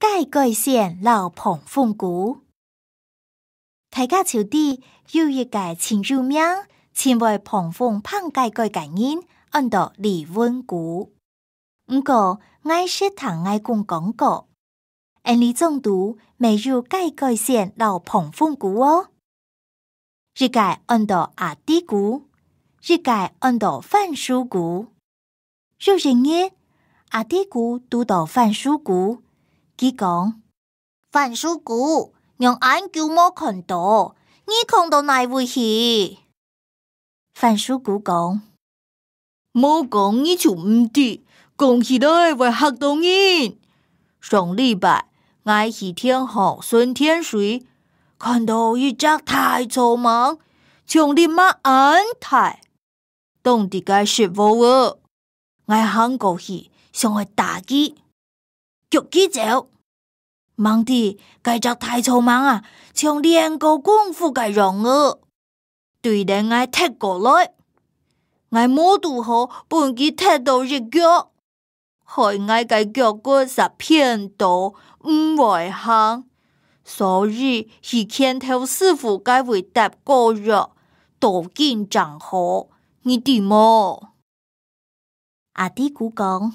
盖盖县老彭、凤谷，客家潮地有一个泉州名，称为彭凤胖盖盖感恩，按到李温谷。不过，爱说唐爱公广告，印尼总督没入盖盖县老彭、凤谷哦。日个按到阿弟谷，日个按到范书谷，入人耶？阿弟谷读到范书谷。佢讲：樊叔姑，用眼叫我看到，你看到奈回事？樊叔姑讲：冇讲你就唔得，讲起来会吓到人。上礼拜我喺天河顺天水，看到一只大草蜢，长啲乜眼大，冻得街雪布，我好高兴，想去打佢。脚几走。忙弟该续太匆忙啊！像练个功夫，计用嘅对人爱踢过来，爱摸肚好，半记踢到一脚，害爱佢脚骨十偏多，唔外行，所以是前头师傅该回答过热，刀紧张好，你的啊？阿弟姑讲。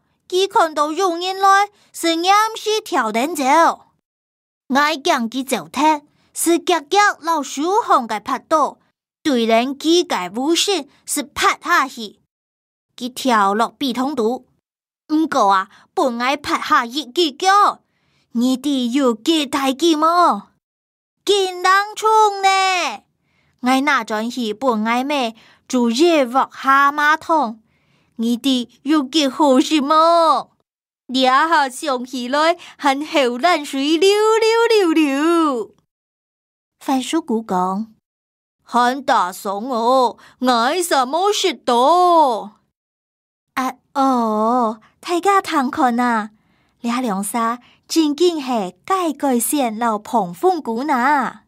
伊看到入人来，是暗时跳灯走。矮讲佮走梯是脚脚老鼠红嘅拍倒，对人机介无信是拍下去，佮跳落必通毒。唔过啊，本爱拍下一只脚，你哋要几大计么？紧人冲呢？爱拿转去，本矮咩？做热沃下马桶。你哋要干好事么？一下想起来，很后冷水流流流流。范叔姑讲，韩大嫂哦，挨什么事多？啊哦，大家看看呐，俩两三真经是介个县老彭风姑呐。